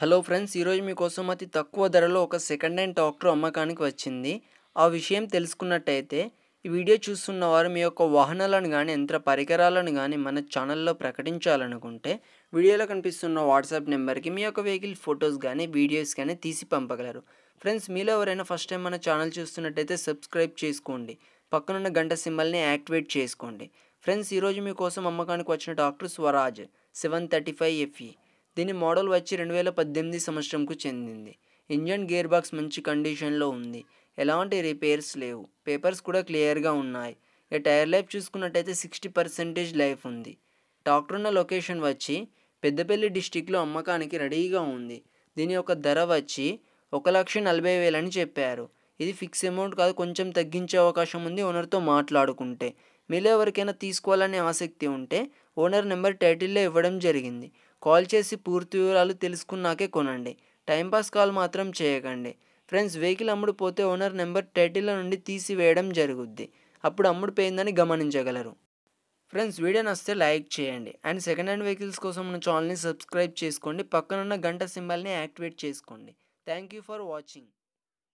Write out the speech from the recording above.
hello friends ఈరోజు మీకోసం అతి తక్కువ ధరలో ఒక సెకండ్ హ్యాండ్ ట్రాక్టర్ అమ్మకానికి వచ్చింది ఆ విషయం తెలుసుకున్నట్టయితే ఈ వీడియో చూస్తున్న వారు మీ యొక్క వాహనాలను కానీ యంత్ర పరికరాలను కానీ మన ఛానల్లో ప్రకటించాలనుకుంటే వీడియోలో కనిపిస్తున్న వాట్సాప్ నెంబర్కి మీ యొక్క వెహికల్ ఫొటోస్ కానీ వీడియోస్ కానీ తీసి పంపగలరు ఫ్రెండ్స్ మీలో ఎవరైనా ఫస్ట్ టైం మన ఛానల్ చూస్తున్నట్టయితే సబ్స్క్రైబ్ చేసుకోండి పక్కనున్న గంట సింబల్ని యాక్టివేట్ చేసుకోండి ఫ్రెండ్స్ ఈరోజు మీకోసం అమ్మకానికి వచ్చిన tractor Swaraj seven thirty five F దీని మోడల్ వచ్చి రెండు వేల పద్దెనిమిది సంవత్సరంకు చెందింది ఇంజన్ గేర్ బాక్స్ మంచి కండిషన్లో ఉంది ఎలాంటి రిపేర్స్ లేవు పేపర్స్ కూడా క్లియర్గా ఉన్నాయి ఇక టైర్ లైఫ్ చూసుకున్నట్టయితే సిక్స్టీ పర్సెంటేజ్ లైఫ్ ఉంది ట్రాక్టర్ ఉన్న లొకేషన్ వచ్చి పెద్దపల్లి డిస్టిక్లో అమ్మకానికి రెడీగా ఉంది దీని యొక్క ధర వచ్చి ఒక లక్ష నలభై వేలని చెప్పారు ఇది ఫిక్స్ అమౌంట్ కాదు కొంచెం తగ్గించే అవకాశం ఉంది ఓనర్తో మాట్లాడుకుంటే మీలో ఎవరికైనా తీసుకోవాలనే ఆసక్తి ఉంటే ఓనర్ నెంబర్ టైటిల్లో ఇవ్వడం జరిగింది కాల్ చేసి పూర్తి వివరాలు తెలుసుకున్నాకే కొనండి టైంపాస్ కాల్ మాత్రం చేయకండి ఫ్రెండ్స్ వెహికల్ అమ్ముడుపోతే ఓనర్ నెంబర్ టైటిల్ నుండి తీసివేయడం జరుగుద్ది అప్పుడు అమ్ముడుపోయిందని గమనించగలరు ఫ్రెండ్స్ వీడియో నస్తే లైక్ చేయండి అండ్ సెకండ్ హ్యాండ్ వెహికల్స్ కోసం మన ఛానల్ని సబ్స్క్రైబ్ చేసుకోండి పక్కనున్న గంట సింబల్ని యాక్టివేట్ చేసుకోండి థ్యాంక్ యూ ఫర్ వాచింగ్